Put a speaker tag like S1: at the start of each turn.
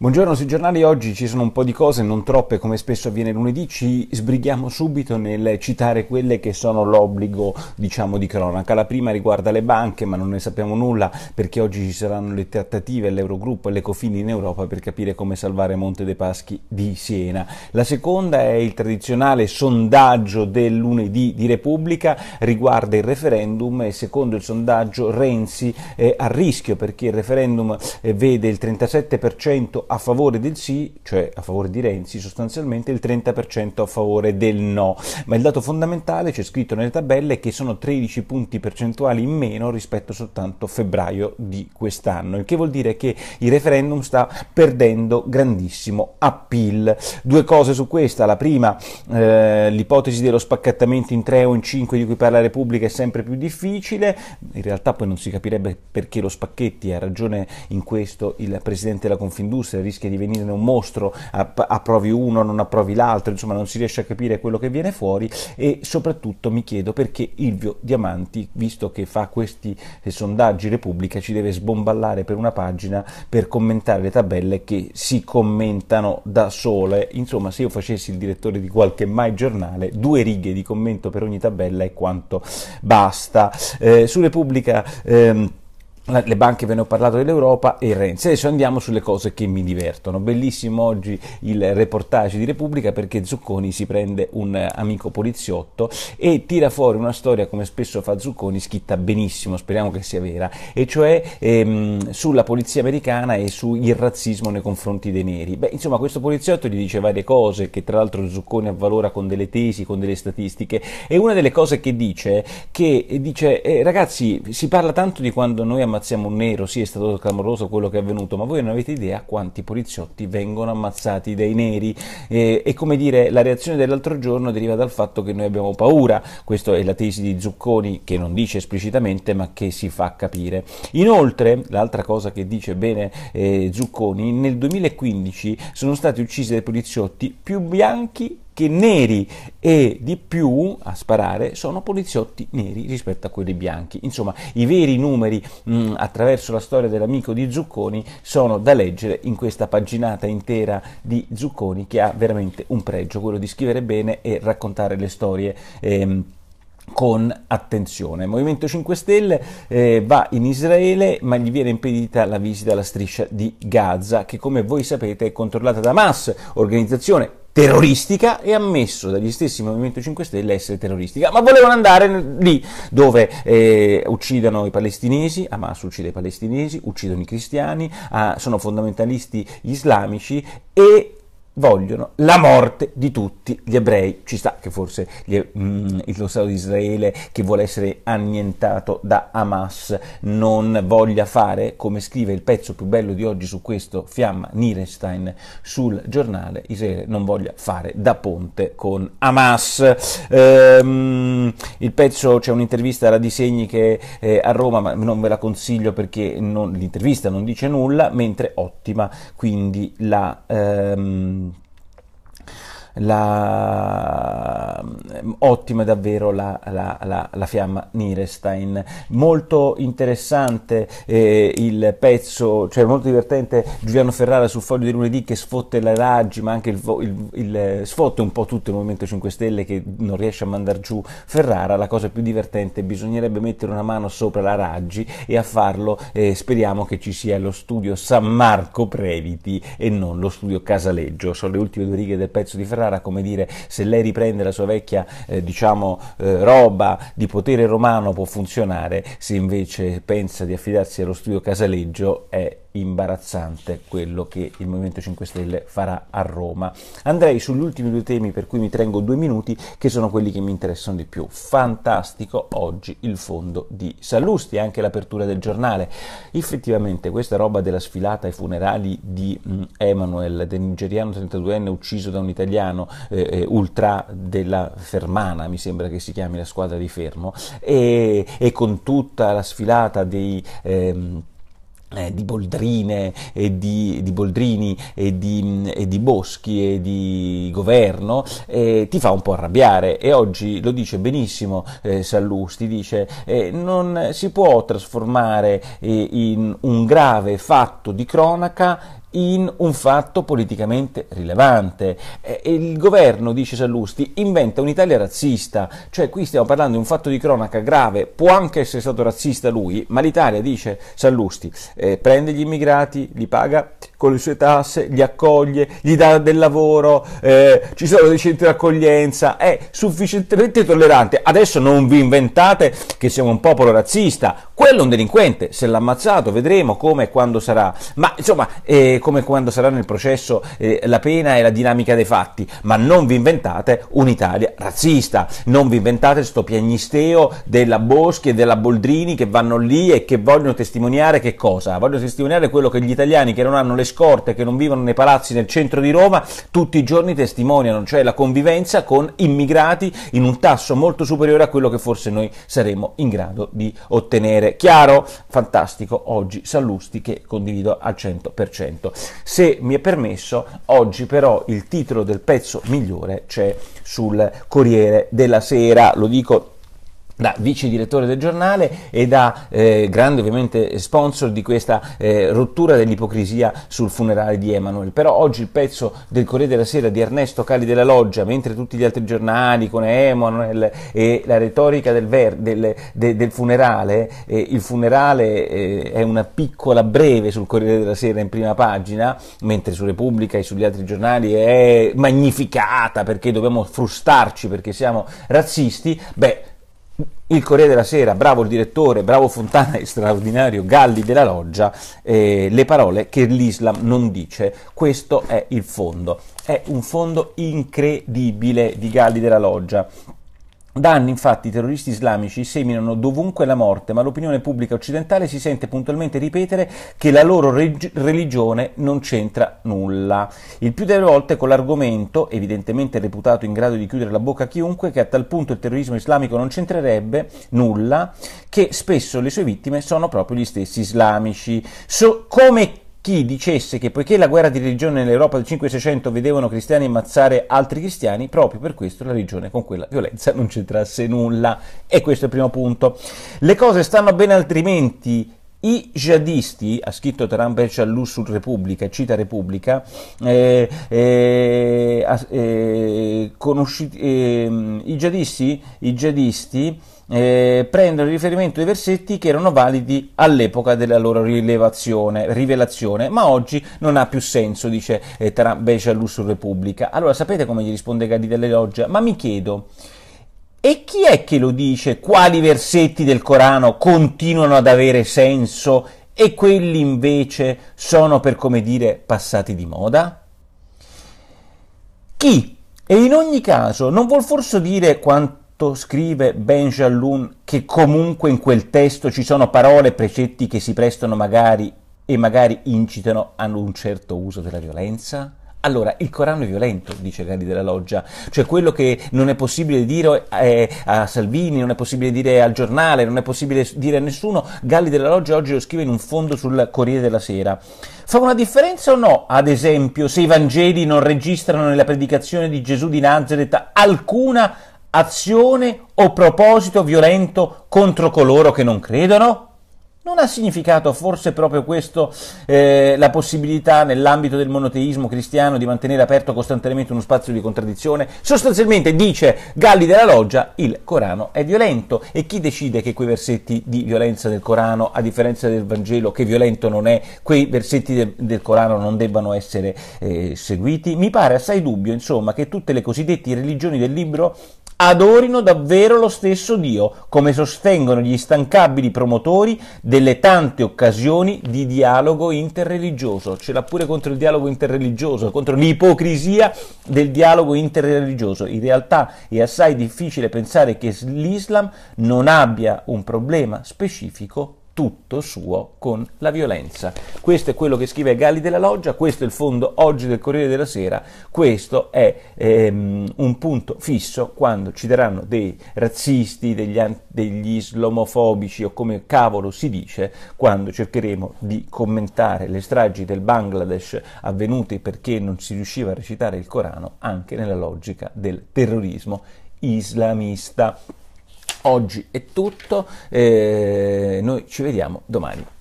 S1: Buongiorno sui giornali, oggi ci sono un po' di cose, non troppe come spesso avviene lunedì, ci sbrighiamo subito nel citare quelle che sono l'obbligo diciamo di cronaca. La prima riguarda le banche ma non ne sappiamo nulla perché oggi ci saranno le trattative all'Eurogruppo e cofini in Europa per capire come salvare Monte dei Paschi di Siena. La seconda è il tradizionale sondaggio del lunedì di Repubblica, riguarda il referendum e secondo il sondaggio Renzi è a rischio perché il referendum eh, vede il 37% a favore del sì, cioè a favore di Renzi sostanzialmente, il 30% a favore del no. Ma il dato fondamentale, c'è scritto nelle tabelle, è che sono 13 punti percentuali in meno rispetto soltanto a febbraio di quest'anno, il che vuol dire che il referendum sta perdendo grandissimo appeal. Due cose su questa, la prima, eh, l'ipotesi dello spaccattamento in 3 o in 5 di cui parla la Repubblica è sempre più difficile, in realtà poi non si capirebbe perché lo spacchetti, ha ragione in questo il presidente della Confindustria, rischia di venirne un mostro, approvi uno, non approvi l'altro, insomma non si riesce a capire quello che viene fuori e soprattutto mi chiedo perché Ilvio Diamanti, visto che fa questi eh, sondaggi Repubblica, ci deve sbomballare per una pagina per commentare le tabelle che si commentano da sole. Insomma, se io facessi il direttore di qualche mai giornale, due righe di commento per ogni tabella è quanto basta. Eh, su Repubblica... Ehm, eh, le banche ve ne ho parlato dell'Europa e Renzi. Adesso andiamo sulle cose che mi divertono. Bellissimo oggi il reportage di Repubblica perché Zucconi si prende un eh, amico poliziotto e tira fuori una storia come spesso fa Zucconi, scritta benissimo, speriamo che sia vera, e cioè ehm, sulla polizia americana e sul razzismo nei confronti dei neri. Beh, insomma, questo poliziotto gli dice varie cose che tra l'altro Zucconi avvalora con delle tesi, con delle statistiche e una delle cose che dice che dice eh, ragazzi, si parla tanto di quando noi ammazziamo ammazziamo un nero, sì è stato clamoroso quello che è avvenuto, ma voi non avete idea quanti poliziotti vengono ammazzati dai neri e, e come dire la reazione dell'altro giorno deriva dal fatto che noi abbiamo paura, questa è la tesi di Zucconi che non dice esplicitamente ma che si fa capire. Inoltre, l'altra cosa che dice bene eh, Zucconi, nel 2015 sono stati uccisi dai poliziotti più bianchi che neri e di più a sparare sono poliziotti neri rispetto a quelli bianchi. Insomma, i veri numeri mh, mm, attraverso la storia dell'amico di Zucconi sono da leggere in questa paginata intera di Zucconi che ha veramente un pregio, quello di scrivere bene e raccontare le storie. Ehm, con attenzione. Il Movimento 5 Stelle eh, va in Israele, ma gli viene impedita la visita alla striscia di Gaza, che come voi sapete è controllata da Hamas, organizzazione terroristica e ammesso dagli stessi Movimento 5 Stelle essere terroristica, ma volevano andare lì dove eh, uccidono i palestinesi, Hamas uccide i palestinesi, uccidono i cristiani, ah, sono fondamentalisti islamici e vogliono la morte di tutti gli ebrei. Ci sta che forse gli, mm, lo Stato di Israele, che vuole essere annientato da Hamas, non voglia fare, come scrive il pezzo più bello di oggi su questo, Fiamma Nierestein, sul giornale, Israele non voglia fare da ponte con Hamas. Ehm, il pezzo, c'è un'intervista alla Disegni che è eh, a Roma, ma non ve la consiglio perché non, l'intervista non dice nulla, mentre ottima, quindi la... Ehm, la, mm, ottima davvero la, la, la, la fiamma Nierestein. Molto interessante eh, il pezzo, cioè molto divertente Giuliano Ferrara sul foglio di lunedì che sfotte la Raggi, ma anche il, il, il, sfotte un po' tutto il Movimento 5 Stelle che non riesce a mandare giù Ferrara. La cosa più divertente, bisognerebbe mettere una mano sopra la Raggi e a farlo eh, speriamo che ci sia lo studio San Marco Previti e non lo studio Casaleggio. Sono le ultime due righe del pezzo di Ferrara Ferrara, come dire, se lei riprende la sua vecchia eh, diciamo, eh, roba di potere romano può funzionare, se invece pensa di affidarsi allo studio casaleggio è imbarazzante quello che il Movimento 5 Stelle farà a Roma. Andrei sugli ultimi due temi per cui mi tengo due minuti, che sono quelli che mi interessano di più. Fantastico oggi il fondo di Sallusti, anche l'apertura del giornale. Effettivamente questa roba della sfilata ai funerali di mh, mm, Emanuel, del nigeriano 32enne ucciso da un italiano eh, eh, ultra della Fermana, mi sembra che si chiami la squadra di Fermo, e, e con tutta la sfilata dei... Ehm, eh, di boldrine e di, di boldrini e di, e di, boschi e di governo eh, ti fa un po' arrabbiare e oggi lo dice benissimo eh, Sallusti dice eh, non si può trasformare eh, in un grave fatto di cronaca in un fatto politicamente rilevante. Eh, e il governo, dice Sallusti, inventa un'Italia razzista, cioè qui stiamo parlando di un fatto di cronaca grave, può anche essere stato razzista lui, ma l'Italia, dice Sallusti, eh, prende gli immigrati, li paga con le sue tasse, li accoglie, gli dà del lavoro, eh, ci sono dei centri di accoglienza, è sufficientemente tollerante. Adesso non vi inventate che siamo un popolo razzista, quello è un delinquente, se l'ha ammazzato vedremo come e quando sarà, ma insomma eh, come quando sarà nel processo eh, la pena e la dinamica dei fatti, ma non vi inventate un'Italia razzista, non vi inventate sto piagnisteo della Boschi e della Boldrini che vanno lì e che vogliono testimoniare che cosa? Vogliono testimoniare quello che gli italiani che non hanno le scorte che non vivono nei palazzi nel centro di Roma tutti i giorni testimoniano, cioè la convivenza con immigrati in un tasso molto superiore a quello che forse noi saremmo in grado di ottenere. Chiaro? Fantastico, oggi Sallusti che condivido al 100%. Se mi è permesso, oggi però il titolo del pezzo migliore c'è sul Corriere della Sera, lo dico da vice direttore del giornale e da eh, grande ovviamente sponsor di questa eh, rottura dell'ipocrisia sul funerale di Emanuele. Però oggi il pezzo del Corriere della Sera di Ernesto Cali della Loggia, mentre tutti gli altri giornali con Emanuele e la retorica del, ver- del, de- del funerale, eh, il funerale eh, è una piccola breve sul Corriere della Sera in prima pagina, mentre su Repubblica e sugli altri giornali è magnificata perché dobbiamo frustarci perché siamo razzisti, beh il Corriere della Sera, bravo il direttore, bravo Fontana straordinario Galli della Loggia, eh, le parole che l'Islam non dice, questo è il fondo, è un fondo incredibile di Galli della Loggia. Da anni infatti i terroristi islamici seminano dovunque la morte, ma l'opinione pubblica occidentale si sente puntualmente ripetere che la loro reg- religione non c'entra nulla. Il più delle volte con l'argomento, evidentemente reputato in grado di chiudere la bocca a chiunque, che a tal punto il terrorismo islamico non c'entrerebbe nulla, che spesso le sue vittime sono proprio gli stessi islamici. So- come chi dicesse che poiché la guerra di religione nell'Europa del 5-600 vedevano cristiani ammazzare altri cristiani, proprio per questo la religione con quella violenza non c'entrasse nulla. E questo è il primo punto. Le cose stanno bene altrimenti i jihadisti, ha scritto Taran Berciallù su Repubblica, cita Repubblica, eh, eh, eh conosci, ehm, i jihadisti, i jihadisti eh, prendono in riferimento i versetti che erano validi all'epoca della loro rivelazione, ma oggi non ha più senso, dice eh, e Beccialù su Repubblica. Allora sapete come gli risponde Gadi delle Loggia? Ma mi chiedo, e chi è che lo dice quali versetti del Corano continuano ad avere senso e quelli invece sono, per come dire, passati di moda? Chi? E in ogni caso, non vuol forse dire quanto scrive Ben Jalloun che comunque in quel testo ci sono parole e precetti che si prestano magari e magari incitano ad un certo uso della violenza? Allora, il Corano è violento, dice Gandhi della Loggia, cioè quello che non è possibile dire eh, a Salvini, non è possibile dire al giornale, non è possibile dire a nessuno, Galli della Loggia oggi lo scrive in un fondo sul Corriere della Sera. Fa una differenza o no, ad esempio, se i Vangeli non registrano nella predicazione di Gesù di Nazareth alcuna azione o proposito violento contro coloro che non credono? Non ha significato forse proprio questo eh, la possibilità nell'ambito del monoteismo cristiano di mantenere aperto costantemente uno spazio di contraddizione? Sostanzialmente dice Galli della Loggia, il Corano è violento e chi decide che quei versetti di violenza del Corano, a differenza del Vangelo che violento non è, quei versetti de- del Corano non debbano essere eh, seguiti? Mi pare assai dubbio, insomma, che tutte le cosiddette religioni del libro adorino davvero lo stesso Dio, come sostengono gli instancabili promotori delle tante occasioni di dialogo interreligioso. Ce l'ha pure contro il dialogo interreligioso, contro l'ipocrisia del dialogo interreligioso. In realtà è assai difficile pensare che l'Islam non abbia un problema specifico tutto suo con la violenza. Questo è quello che scrive Galli della Loggia, questo è il fondo oggi del Corriere della Sera, questo è ehm, un punto fisso quando ci daranno dei razzisti, degli, degli islamofobici o come cavolo si dice, quando cercheremo di commentare le stragi del Bangladesh avvenute perché non si riusciva a recitare il Corano anche nella logica del terrorismo islamista oggi è tutto, eh, noi ci vediamo domani.